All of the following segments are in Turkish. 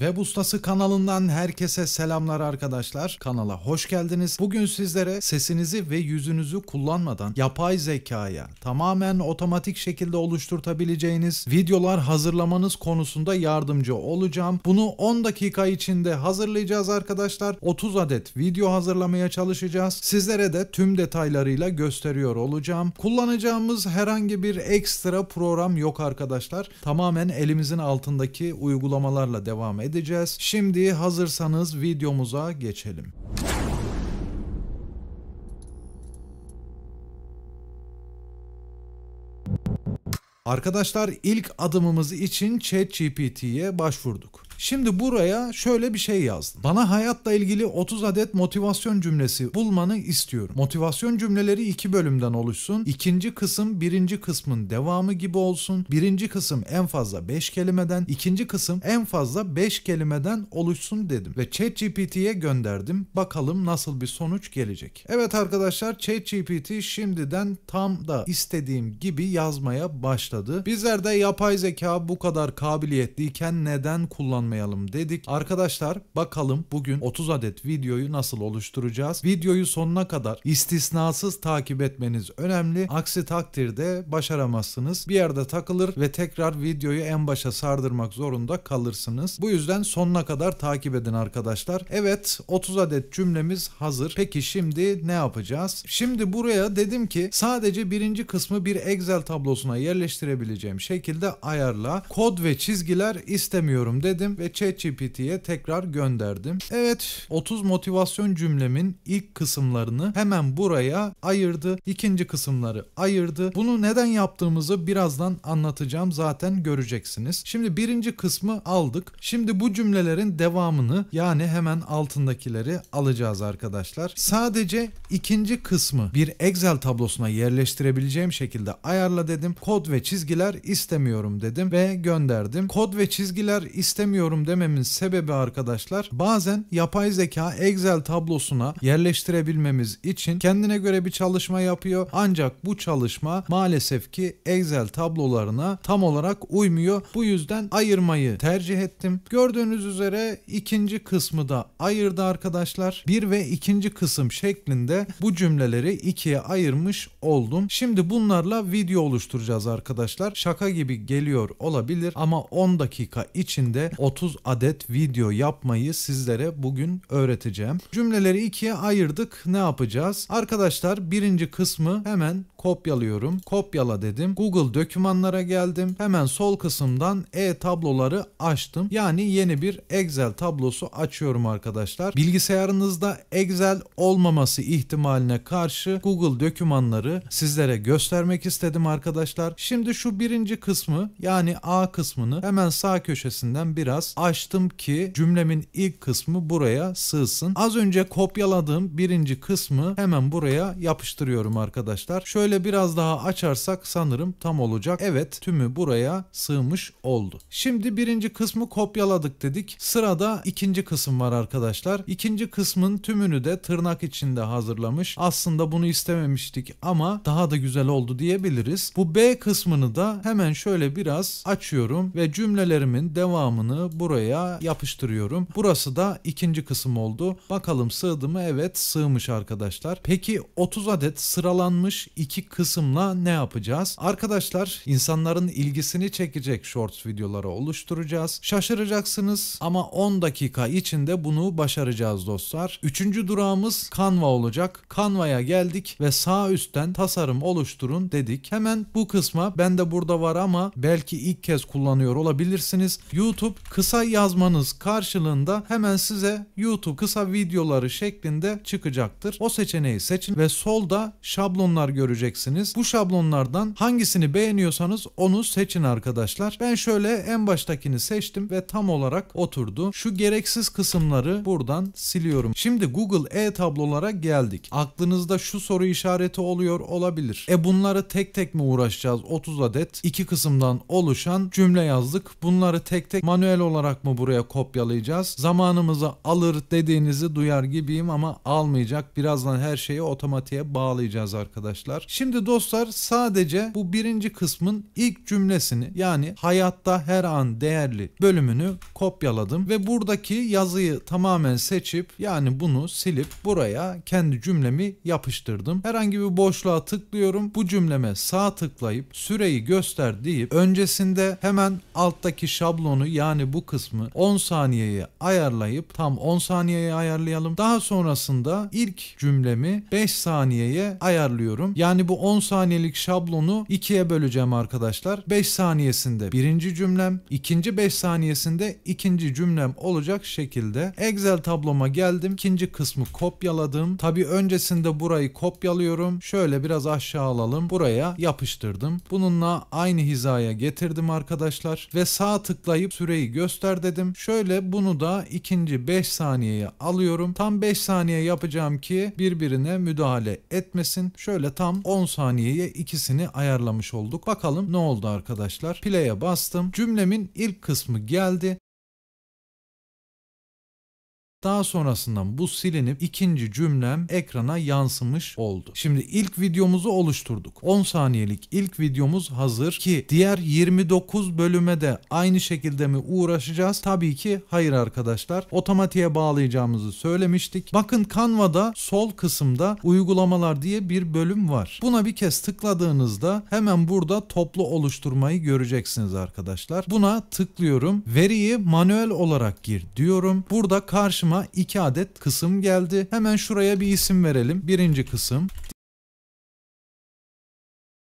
Web Ustası kanalından herkese selamlar arkadaşlar. Kanala hoş geldiniz. Bugün sizlere sesinizi ve yüzünüzü kullanmadan yapay zekaya tamamen otomatik şekilde oluşturtabileceğiniz videolar hazırlamanız konusunda yardımcı olacağım. Bunu 10 dakika içinde hazırlayacağız arkadaşlar. 30 adet video hazırlamaya çalışacağız. Sizlere de tüm detaylarıyla gösteriyor olacağım. Kullanacağımız herhangi bir ekstra program yok arkadaşlar. Tamamen elimizin altındaki uygulamalarla devam edeceğiz edeceğiz. Şimdi hazırsanız videomuza geçelim. Arkadaşlar ilk adımımız için ChatGPT'ye başvurduk. Şimdi buraya şöyle bir şey yazdım. Bana hayatla ilgili 30 adet motivasyon cümlesi bulmanı istiyorum. Motivasyon cümleleri iki bölümden oluşsun. İkinci kısım birinci kısmın devamı gibi olsun. Birinci kısım en fazla 5 kelimeden, ikinci kısım en fazla 5 kelimeden oluşsun dedim. Ve ChatGPT'ye gönderdim. Bakalım nasıl bir sonuç gelecek. Evet arkadaşlar ChatGPT şimdiden tam da istediğim gibi yazmaya başladı. Bizler de yapay zeka bu kadar kabiliyetliyken neden kullanmıyoruz? zorlanmayalım dedik. Arkadaşlar bakalım bugün 30 adet videoyu nasıl oluşturacağız. Videoyu sonuna kadar istisnasız takip etmeniz önemli. Aksi takdirde başaramazsınız. Bir yerde takılır ve tekrar videoyu en başa sardırmak zorunda kalırsınız. Bu yüzden sonuna kadar takip edin arkadaşlar. Evet 30 adet cümlemiz hazır. Peki şimdi ne yapacağız? Şimdi buraya dedim ki sadece birinci kısmı bir Excel tablosuna yerleştirebileceğim şekilde ayarla. Kod ve çizgiler istemiyorum dedim ve ChatGPT'ye tekrar gönderdim. Evet 30 motivasyon cümlemin ilk kısımlarını hemen buraya ayırdı. ikinci kısımları ayırdı. Bunu neden yaptığımızı birazdan anlatacağım zaten göreceksiniz. Şimdi birinci kısmı aldık. Şimdi bu cümlelerin devamını yani hemen altındakileri alacağız arkadaşlar. Sadece ikinci kısmı bir Excel tablosuna yerleştirebileceğim şekilde ayarla dedim. Kod ve çizgiler istemiyorum dedim ve gönderdim. Kod ve çizgiler istemiyorum bilmiyorum dememin sebebi arkadaşlar bazen yapay zeka Excel tablosuna yerleştirebilmemiz için kendine göre bir çalışma yapıyor. Ancak bu çalışma maalesef ki Excel tablolarına tam olarak uymuyor. Bu yüzden ayırmayı tercih ettim. Gördüğünüz üzere ikinci kısmı da ayırdı arkadaşlar. Bir ve ikinci kısım şeklinde bu cümleleri ikiye ayırmış oldum. Şimdi bunlarla video oluşturacağız arkadaşlar. Şaka gibi geliyor olabilir ama 10 dakika içinde 30 30 adet video yapmayı sizlere bugün öğreteceğim. Cümleleri ikiye ayırdık. Ne yapacağız? Arkadaşlar birinci kısmı hemen kopyalıyorum. Kopyala dedim. Google dokümanlara geldim. Hemen sol kısımdan e-tabloları açtım. Yani yeni bir Excel tablosu açıyorum arkadaşlar. Bilgisayarınızda Excel olmaması ihtimaline karşı Google dokümanları sizlere göstermek istedim arkadaşlar. Şimdi şu birinci kısmı yani A kısmını hemen sağ köşesinden biraz biraz açtım ki cümlemin ilk kısmı buraya sığsın. Az önce kopyaladığım birinci kısmı hemen buraya yapıştırıyorum arkadaşlar. Şöyle biraz daha açarsak sanırım tam olacak. Evet tümü buraya sığmış oldu. Şimdi birinci kısmı kopyaladık dedik. Sırada ikinci kısım var arkadaşlar. İkinci kısmın tümünü de tırnak içinde hazırlamış. Aslında bunu istememiştik ama daha da güzel oldu diyebiliriz. Bu B kısmını da hemen şöyle biraz açıyorum ve cümlelerimin devamını buraya yapıştırıyorum. Burası da ikinci kısım oldu. Bakalım sığdı mı? Evet sığmış arkadaşlar. Peki 30 adet sıralanmış iki kısımla ne yapacağız? Arkadaşlar insanların ilgisini çekecek shorts videoları oluşturacağız. Şaşıracaksınız ama 10 dakika içinde bunu başaracağız dostlar. Üçüncü durağımız Canva olacak. Canva'ya geldik ve sağ üstten tasarım oluşturun dedik. Hemen bu kısma ben de burada var ama belki ilk kez kullanıyor olabilirsiniz. YouTube kısa yazmanız karşılığında hemen size YouTube kısa videoları şeklinde çıkacaktır. O seçeneği seçin ve solda şablonlar göreceksiniz. Bu şablonlardan hangisini beğeniyorsanız onu seçin arkadaşlar. Ben şöyle en baştakini seçtim ve tam olarak oturdu. Şu gereksiz kısımları buradan siliyorum. Şimdi Google e-tablolara geldik. Aklınızda şu soru işareti oluyor olabilir. E bunları tek tek mi uğraşacağız? 30 adet iki kısımdan oluşan cümle yazdık. Bunları tek tek manuel olarak olarak mı buraya kopyalayacağız? Zamanımızı alır dediğinizi duyar gibiyim ama almayacak. Birazdan her şeyi otomatiğe bağlayacağız arkadaşlar. Şimdi dostlar sadece bu birinci kısmın ilk cümlesini yani hayatta her an değerli bölümünü kopyaladım ve buradaki yazıyı tamamen seçip yani bunu silip buraya kendi cümlemi yapıştırdım. Herhangi bir boşluğa tıklıyorum. Bu cümleme sağ tıklayıp süreyi göster deyip öncesinde hemen alttaki şablonu yani bu bu kısmı 10 saniyeye ayarlayıp tam 10 saniyeye ayarlayalım. Daha sonrasında ilk cümlemi 5 saniyeye ayarlıyorum. Yani bu 10 saniyelik şablonu ikiye böleceğim arkadaşlar. 5 saniyesinde birinci cümlem, ikinci 5 saniyesinde ikinci cümlem olacak şekilde Excel tabloma geldim. İkinci kısmı kopyaladım. Tabi öncesinde burayı kopyalıyorum. Şöyle biraz aşağı alalım. Buraya yapıştırdım. Bununla aynı hizaya getirdim arkadaşlar ve sağ tıklayıp süreyi gösterdim göster dedim. Şöyle bunu da ikinci 5 saniyeye alıyorum. Tam 5 saniye yapacağım ki birbirine müdahale etmesin. Şöyle tam 10 saniyeye ikisini ayarlamış olduk. Bakalım ne oldu arkadaşlar. Play'e bastım. Cümlemin ilk kısmı geldi. Daha sonrasında bu silinip ikinci cümlem ekrana yansımış oldu. Şimdi ilk videomuzu oluşturduk. 10 saniyelik ilk videomuz hazır ki diğer 29 bölüme de aynı şekilde mi uğraşacağız? Tabii ki hayır arkadaşlar. Otomatiğe bağlayacağımızı söylemiştik. Bakın Canva'da sol kısımda uygulamalar diye bir bölüm var. Buna bir kez tıkladığınızda hemen burada toplu oluşturmayı göreceksiniz arkadaşlar. Buna tıklıyorum. Veriyi manuel olarak gir diyorum. Burada karşı karşıma 2 adet kısım geldi. Hemen şuraya bir isim verelim. Birinci kısım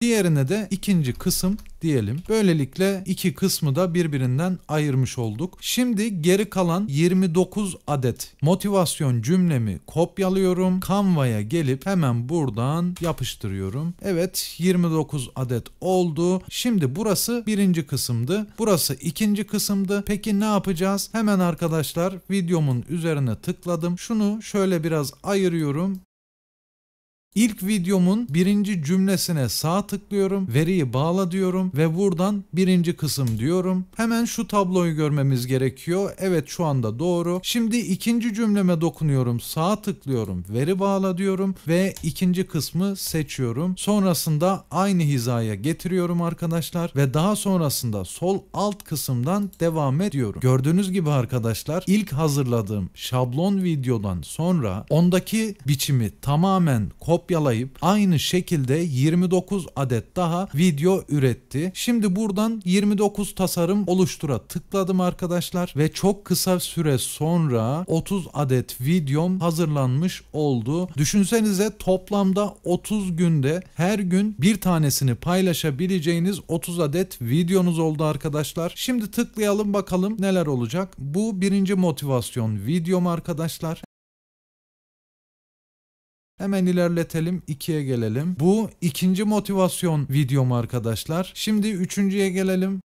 Diğerine de ikinci kısım diyelim. Böylelikle iki kısmı da birbirinden ayırmış olduk. Şimdi geri kalan 29 adet motivasyon cümlemi kopyalıyorum. Canva'ya gelip hemen buradan yapıştırıyorum. Evet 29 adet oldu. Şimdi burası birinci kısımdı. Burası ikinci kısımdı. Peki ne yapacağız? Hemen arkadaşlar videomun üzerine tıkladım. Şunu şöyle biraz ayırıyorum. İlk videomun birinci cümlesine sağ tıklıyorum, veriyi bağla diyorum ve buradan birinci kısım diyorum. Hemen şu tabloyu görmemiz gerekiyor. Evet şu anda doğru. Şimdi ikinci cümleme dokunuyorum, sağ tıklıyorum, veri bağla diyorum ve ikinci kısmı seçiyorum. Sonrasında aynı hizaya getiriyorum arkadaşlar ve daha sonrasında sol alt kısımdan devam ediyorum. Gördüğünüz gibi arkadaşlar ilk hazırladığım şablon videodan sonra ondaki biçimi tamamen kopyalıyorum kopyalayıp aynı şekilde 29 adet daha video üretti. Şimdi buradan 29 tasarım oluştura tıkladım arkadaşlar ve çok kısa süre sonra 30 adet videom hazırlanmış oldu. Düşünsenize toplamda 30 günde her gün bir tanesini paylaşabileceğiniz 30 adet videonuz oldu arkadaşlar. Şimdi tıklayalım bakalım neler olacak. Bu birinci motivasyon videom arkadaşlar. Hemen ilerletelim 2'ye gelelim. Bu ikinci motivasyon videom arkadaşlar. Şimdi üçüncüye gelelim.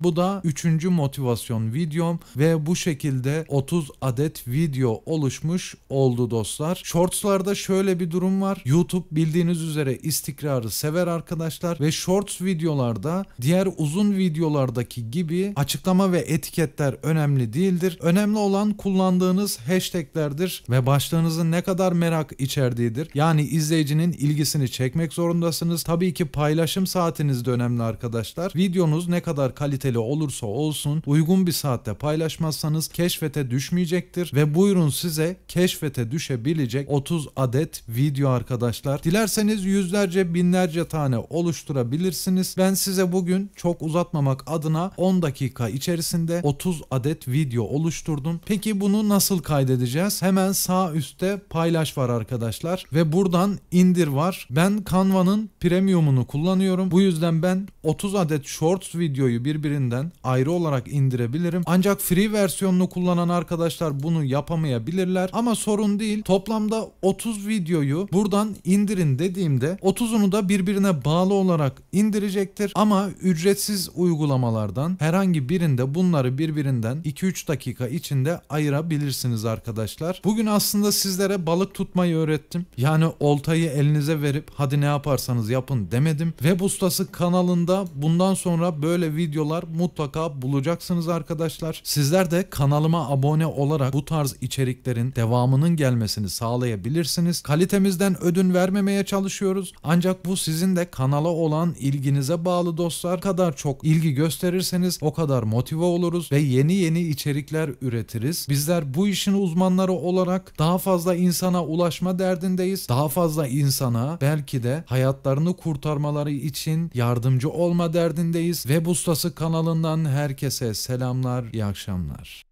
Bu da üçüncü motivasyon videom ve bu şekilde 30 adet video oluşmuş oldu dostlar. Shorts'larda şöyle bir durum var. YouTube bildiğiniz üzere istikrarı sever arkadaşlar ve Shorts videolarda diğer uzun videolardaki gibi açıklama ve etiketler önemli değildir. Önemli olan kullandığınız hashtaglerdir ve başlığınızın ne kadar merak içerdiğidir. Yani izleyicinin ilgisini çekmek zorundasınız. Tabii ki paylaşım saatiniz de önemli arkadaşlar. Videonuz ne kadar kaliteli kaliteli olursa olsun uygun bir saatte paylaşmazsanız keşfete düşmeyecektir ve buyurun size keşfete düşebilecek 30 adet video arkadaşlar. Dilerseniz yüzlerce binlerce tane oluşturabilirsiniz. Ben size bugün çok uzatmamak adına 10 dakika içerisinde 30 adet video oluşturdum. Peki bunu nasıl kaydedeceğiz? Hemen sağ üstte paylaş var arkadaşlar ve buradan indir var. Ben Canva'nın premiumunu kullanıyorum. Bu yüzden ben 30 adet shorts videoyu birbirine birbirinden ayrı olarak indirebilirim. Ancak free versiyonunu kullanan arkadaşlar bunu yapamayabilirler ama sorun değil. Toplamda 30 videoyu buradan indirin dediğimde 30'unu da birbirine bağlı olarak indirecektir. Ama ücretsiz uygulamalardan herhangi birinde bunları birbirinden 2-3 dakika içinde ayırabilirsiniz arkadaşlar. Bugün aslında sizlere balık tutmayı öğrettim. Yani oltayı elinize verip hadi ne yaparsanız yapın demedim. Web Ustası kanalında bundan sonra böyle videolar mutlaka bulacaksınız arkadaşlar. Sizler de kanalıma abone olarak bu tarz içeriklerin devamının gelmesini sağlayabilirsiniz. Kalitemizden ödün vermemeye çalışıyoruz. Ancak bu sizin de kanala olan ilginize bağlı dostlar. kadar çok ilgi gösterirseniz o kadar motive oluruz ve yeni yeni içerikler üretiriz. Bizler bu işin uzmanları olarak daha fazla insana ulaşma derdindeyiz. Daha fazla insana belki de hayatlarını kurtarmaları için yardımcı olma derdindeyiz. Web ustası kanalı kanalından herkese selamlar, iyi akşamlar.